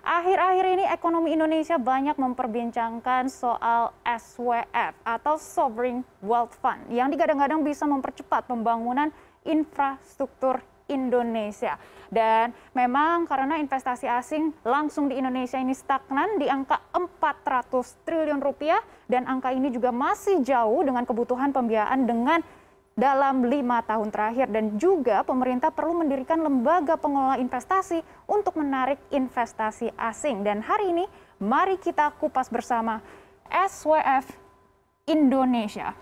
Akhir-akhir ini ekonomi Indonesia banyak memperbincangkan soal SWF atau Sovereign Wealth Fund yang digadang-gadang bisa mempercepat pembangunan infrastruktur Indonesia. Dan memang karena investasi asing langsung di Indonesia ini stagnan di angka 400 triliun rupiah dan angka ini juga masih jauh dengan kebutuhan pembiayaan dengan dalam lima tahun terakhir dan juga pemerintah perlu mendirikan lembaga pengelola investasi untuk menarik investasi asing. Dan hari ini mari kita kupas bersama SWF Indonesia.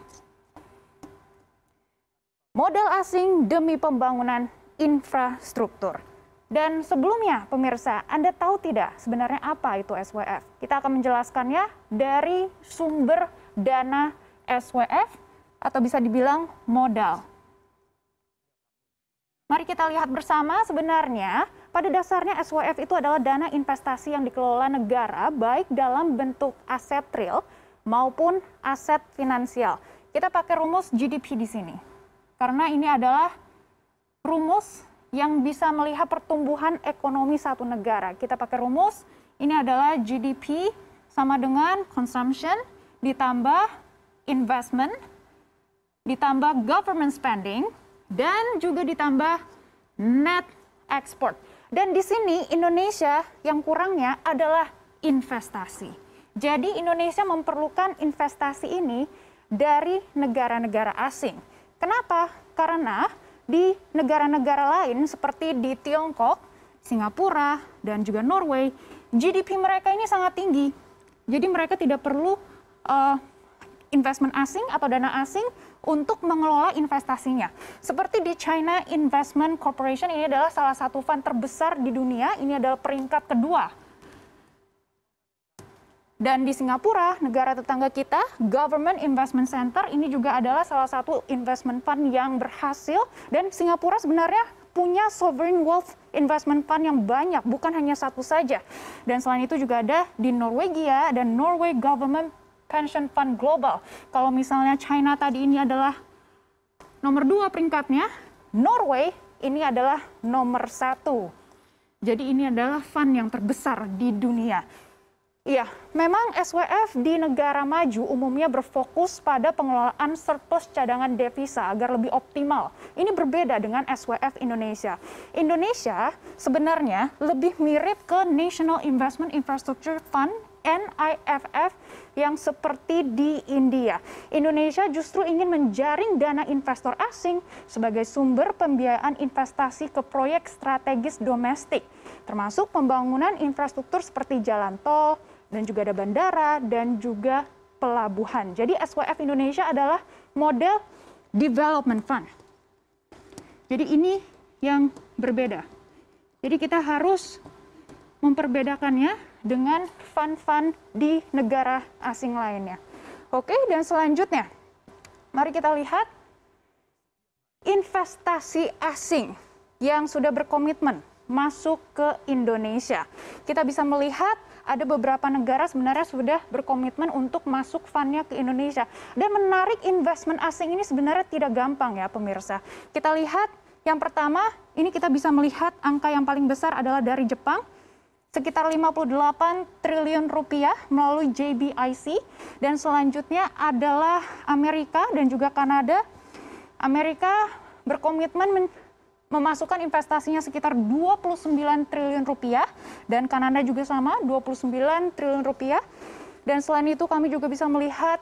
Modal asing demi pembangunan infrastruktur. Dan sebelumnya, pemirsa, Anda tahu tidak sebenarnya apa itu SWF? Kita akan menjelaskannya dari sumber dana SWF atau bisa dibilang modal. Mari kita lihat bersama sebenarnya pada dasarnya SWF itu adalah dana investasi yang dikelola negara baik dalam bentuk aset real maupun aset finansial. Kita pakai rumus GDP di sini. Karena ini adalah rumus yang bisa melihat pertumbuhan ekonomi satu negara. Kita pakai rumus ini adalah GDP sama dengan consumption ditambah investment ditambah government spending, dan juga ditambah net export. Dan di sini Indonesia yang kurangnya adalah investasi. Jadi Indonesia memerlukan investasi ini dari negara-negara asing. Kenapa? Karena di negara-negara lain seperti di Tiongkok, Singapura, dan juga Norway, GDP mereka ini sangat tinggi. Jadi mereka tidak perlu uh, investment asing atau dana asing untuk mengelola investasinya. Seperti di China Investment Corporation ini adalah salah satu fund terbesar di dunia, ini adalah peringkat kedua. Dan di Singapura, negara tetangga kita, Government Investment Center ini juga adalah salah satu investment fund yang berhasil dan Singapura sebenarnya punya sovereign wealth investment fund yang banyak, bukan hanya satu saja. Dan selain itu juga ada di Norwegia dan Norway Government Pension Fund Global. Kalau misalnya China tadi ini adalah nomor dua peringkatnya, Norway ini adalah nomor satu. Jadi ini adalah fund yang terbesar di dunia. Iya, memang SWF di negara maju umumnya berfokus pada pengelolaan surplus cadangan devisa agar lebih optimal. Ini berbeda dengan SWF Indonesia. Indonesia sebenarnya lebih mirip ke National Investment Infrastructure Fund NIFF yang seperti di India. Indonesia justru ingin menjaring dana investor asing sebagai sumber pembiayaan investasi ke proyek strategis domestik, termasuk pembangunan infrastruktur seperti jalan tol, dan juga ada bandara, dan juga pelabuhan. Jadi SWF Indonesia adalah model development fund. Jadi ini yang berbeda. Jadi kita harus memperbedakannya dengan fund-fund di negara asing lainnya. Oke, dan selanjutnya, mari kita lihat investasi asing yang sudah berkomitmen masuk ke Indonesia. Kita bisa melihat ada beberapa negara sebenarnya sudah berkomitmen untuk masuk fundnya ke Indonesia. Dan menarik investment asing ini sebenarnya tidak gampang ya pemirsa. Kita lihat yang pertama, ini kita bisa melihat angka yang paling besar adalah dari Jepang, sekitar 58 triliun rupiah melalui JBIC dan selanjutnya adalah Amerika dan juga Kanada. Amerika berkomitmen memasukkan investasinya sekitar 29 triliun rupiah dan Kanada juga sama 29 triliun rupiah. Dan selain itu kami juga bisa melihat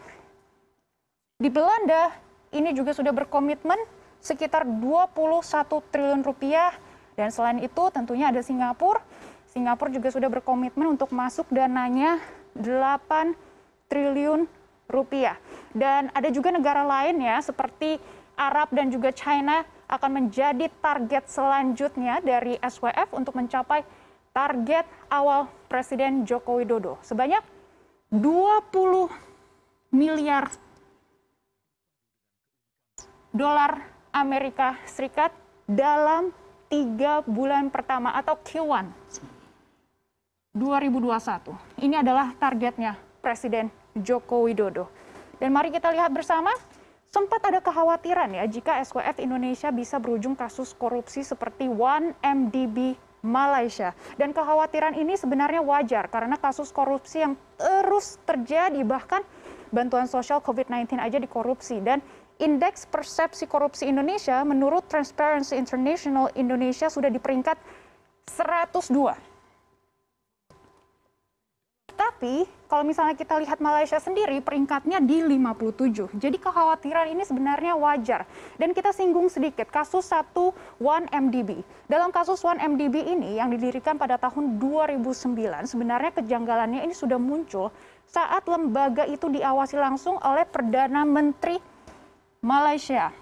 di Belanda ini juga sudah berkomitmen sekitar 21 triliun rupiah dan selain itu tentunya ada Singapura Singapura juga sudah berkomitmen untuk masuk dananya 8 triliun rupiah. Dan ada juga negara lain ya seperti Arab dan juga China akan menjadi target selanjutnya dari SWF untuk mencapai target awal Presiden Joko Widodo sebanyak 20 miliar dolar Amerika Serikat dalam tiga bulan pertama atau Q1 2021. Ini adalah targetnya Presiden Joko Widodo. Dan mari kita lihat bersama, sempat ada kekhawatiran ya jika SWF Indonesia bisa berujung kasus korupsi seperti 1MDB Malaysia. Dan kekhawatiran ini sebenarnya wajar karena kasus korupsi yang terus terjadi bahkan bantuan sosial COVID-19 aja dikorupsi dan Indeks persepsi korupsi Indonesia menurut Transparency International Indonesia sudah di peringkat 102 tapi kalau misalnya kita lihat Malaysia sendiri peringkatnya di 57. Jadi kekhawatiran ini sebenarnya wajar. Dan kita singgung sedikit kasus 1 1MDB. Dalam kasus 1MDB ini yang didirikan pada tahun 2009 sebenarnya kejanggalannya ini sudah muncul saat lembaga itu diawasi langsung oleh Perdana Menteri Malaysia.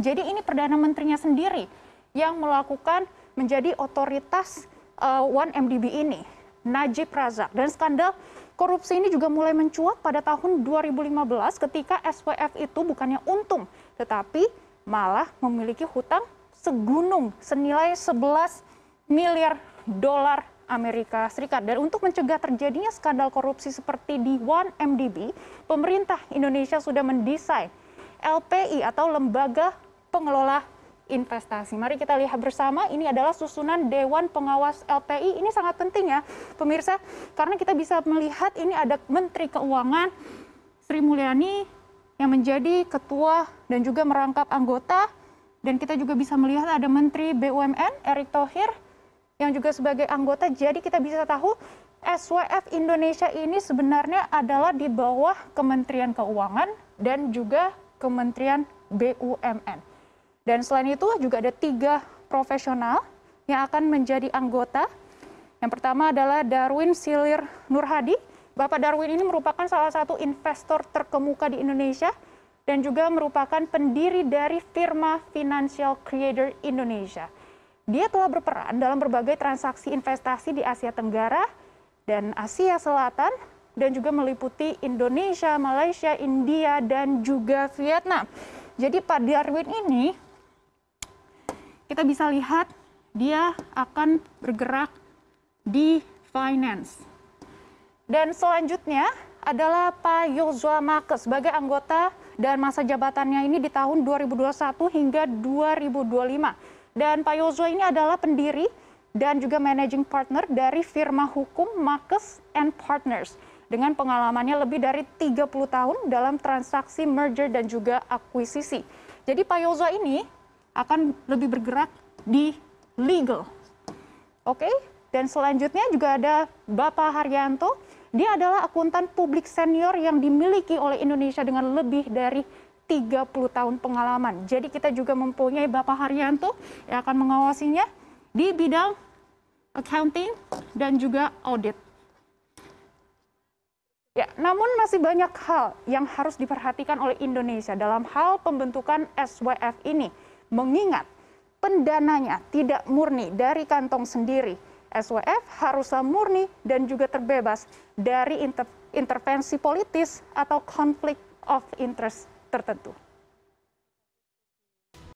Jadi ini Perdana Menterinya sendiri yang melakukan menjadi otoritas uh, eh, 1MDB ini. Najib Razak. Dan skandal korupsi ini juga mulai mencuat pada tahun 2015 ketika SWF itu bukannya untung, tetapi malah memiliki hutang segunung senilai 11 miliar dolar Amerika Serikat. Dan untuk mencegah terjadinya skandal korupsi seperti di 1MDB, pemerintah Indonesia sudah mendesain LPI atau Lembaga Pengelola investasi. Mari kita lihat bersama, ini adalah susunan Dewan Pengawas LPI. Ini sangat penting ya, pemirsa, karena kita bisa melihat ini ada Menteri Keuangan Sri Mulyani yang menjadi ketua dan juga merangkap anggota. Dan kita juga bisa melihat ada Menteri BUMN Erick Thohir yang juga sebagai anggota. Jadi kita bisa tahu SWF Indonesia ini sebenarnya adalah di bawah Kementerian Keuangan dan juga Kementerian BUMN. Dan selain itu juga ada tiga profesional yang akan menjadi anggota. Yang pertama adalah Darwin Silir Nurhadi. Bapak Darwin ini merupakan salah satu investor terkemuka di Indonesia dan juga merupakan pendiri dari firma Financial Creator Indonesia. Dia telah berperan dalam berbagai transaksi investasi di Asia Tenggara dan Asia Selatan dan juga meliputi Indonesia, Malaysia, India, dan juga Vietnam. Jadi Pak Darwin ini kita bisa lihat dia akan bergerak di finance. Dan selanjutnya adalah Pak Yosua Make sebagai anggota dan masa jabatannya ini di tahun 2021 hingga 2025. Dan Pak Yosua ini adalah pendiri dan juga managing partner dari firma hukum Makes and Partners dengan pengalamannya lebih dari 30 tahun dalam transaksi merger dan juga akuisisi. Jadi Pak Yosua ini akan lebih bergerak di legal. Oke, okay? dan selanjutnya juga ada Bapak Haryanto. Dia adalah akuntan publik senior yang dimiliki oleh Indonesia dengan lebih dari 30 tahun pengalaman. Jadi kita juga mempunyai Bapak Haryanto yang akan mengawasinya di bidang accounting dan juga audit. Ya, namun masih banyak hal yang harus diperhatikan oleh Indonesia dalam hal pembentukan SWF ini mengingat pendananya tidak murni dari kantong sendiri. SWF haruslah murni dan juga terbebas dari intervensi politis atau konflik of interest tertentu.